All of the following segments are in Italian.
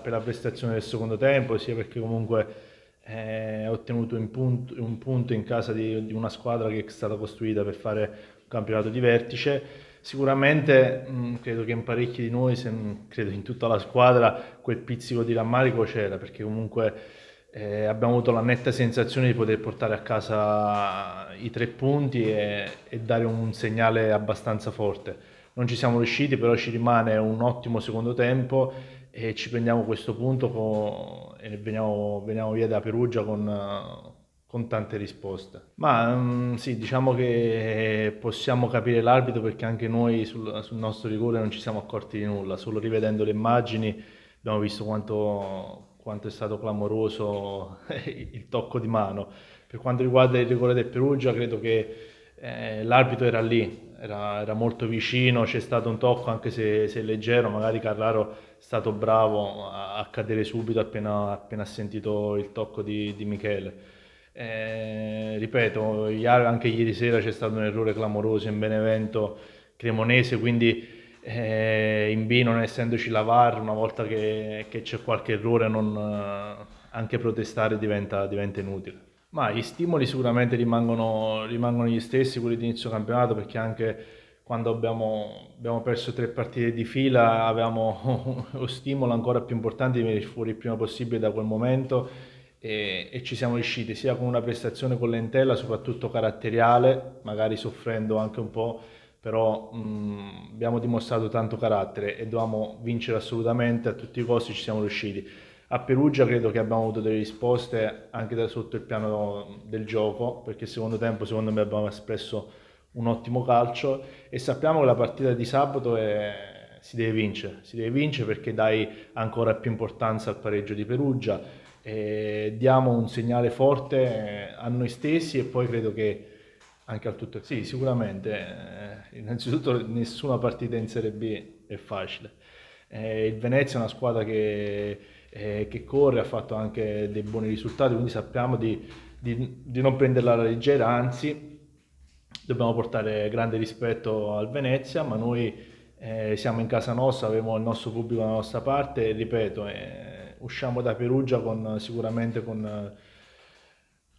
per la prestazione del secondo tempo, sia perché comunque eh, ha ottenuto un punto, un punto in casa di, di, una squadra che è stata costruita per fare un campionato di vertice. Sicuramente mh, mm, credo che in parecchi di noi, se, mm, credo in tutta la squadra, quel pizzico di rammarico c'era perché comunque eh, abbiamo avuto la netta sensazione di poter portare a casa i tre punti e, e dare un segnale abbastanza forte non ci siamo riusciti, però ci rimane un ottimo secondo tempo e ci prendiamo questo punto con, e veniamo, veniamo, via da Perugia con, con tante risposte. Ma mm, sì, diciamo che possiamo capire l'arbitro perché anche noi sul, sul nostro rigore non ci siamo accorti di nulla, solo rivedendo le immagini abbiamo visto quanto quanto è stato clamoroso il tocco di mano. Per quanto riguarda il rigore del Perugia, credo che eh, l'arbitro era lì, era, era, molto vicino, c'è stato un tocco anche se, se leggero, magari Carraro è stato bravo a, a cadere subito appena, appena, ha sentito il tocco di, di Michele. Eh, ripeto, anche ieri sera c'è stato un errore clamoroso in Benevento Cremonese, quindi eh, in B non essendoci la VAR, una volta che, che c'è qualche errore non, eh, anche protestare diventa, diventa inutile. Ma gli stimoli sicuramente rimangono, rimangono gli stessi, quelli di inizio campionato, perché anche quando abbiamo, abbiamo, perso tre partite di fila avevamo lo stimolo ancora più importante di venire fuori il prima possibile da quel momento e, e ci siamo riusciti sia con una prestazione con l'entella, soprattutto caratteriale, magari soffrendo anche un po', però mh, abbiamo dimostrato tanto carattere e dovevamo vincere assolutamente a tutti i costi, ci siamo riusciti. A Perugia credo che abbiamo avuto delle risposte anche da sotto il piano del gioco, perché secondo tempo secondo me abbiamo espresso un ottimo calcio e sappiamo che la partita di sabato è, si deve vincere, si deve vincere perché dai ancora più importanza al pareggio di Perugia, diamo un segnale forte eh, a noi stessi e poi credo che anche al tutto... Sì, sicuramente, eh, innanzitutto nessuna partita in Serie B è facile. Eh, il Venezia è una squadra che eh, che corre, ha fatto anche dei buoni risultati, quindi sappiamo di, di, di non prenderla alla leggera, anzi dobbiamo portare grande rispetto al Venezia, ma noi eh, siamo in casa nostra, abbiamo il nostro pubblico dalla nostra parte e ripeto, eh, usciamo da Perugia con, sicuramente con,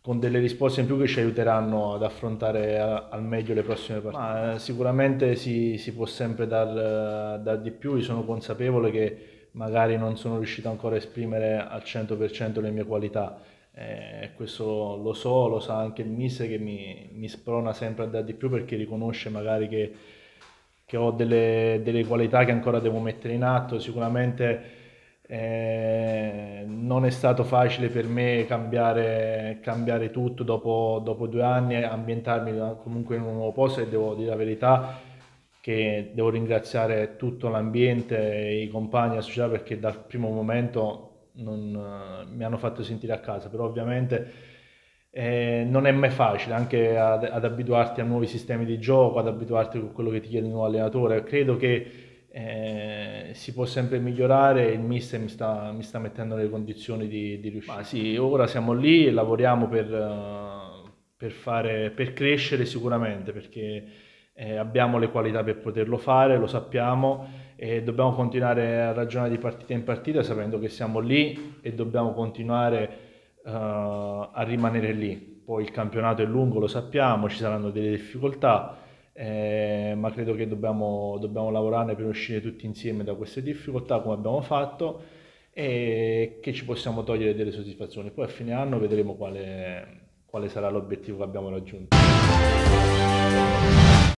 con, delle risposte in più che ci aiuteranno ad affrontare a, al meglio le prossime partite. Ma, eh, sicuramente si, si, può sempre dar, eh, dar, di più, io sono consapevole che magari non sono riuscito ancora a esprimere al 100% le mie qualità. Eh, questo lo so, lo sa anche il Mise che mi, mi sprona sempre a dare di più perché riconosce magari che, che ho delle, delle, qualità che ancora devo mettere in atto. Sicuramente eh, non è stato facile per me cambiare, cambiare tutto dopo, dopo, due anni, ambientarmi comunque in un nuovo posto e devo dire la verità che devo ringraziare tutto l'ambiente i compagni della società perché dal primo momento non, eh, mi hanno fatto sentire a casa, però ovviamente eh, non è mai facile anche ad, ad, abituarti a nuovi sistemi di gioco, ad abituarti con quello che ti chiede il nuovo allenatore. Credo che eh, si può sempre migliorare il mister mi sta, mi sta mettendo nelle condizioni di, di riuscire. Ma sì, ora siamo lì, lavoriamo per, eh, per, fare, per crescere sicuramente perché eh, abbiamo le qualità per poterlo fare, lo sappiamo e dobbiamo continuare a ragionare di partita in partita sapendo che siamo lì e dobbiamo continuare uh, a rimanere lì. Poi il campionato è lungo, lo sappiamo, ci saranno delle difficoltà, eh, ma credo che dobbiamo, dobbiamo lavorare per uscire tutti insieme da queste difficoltà come abbiamo fatto e che ci possiamo togliere delle soddisfazioni. Poi a fine anno vedremo quale, quale sarà l'obiettivo che abbiamo raggiunto.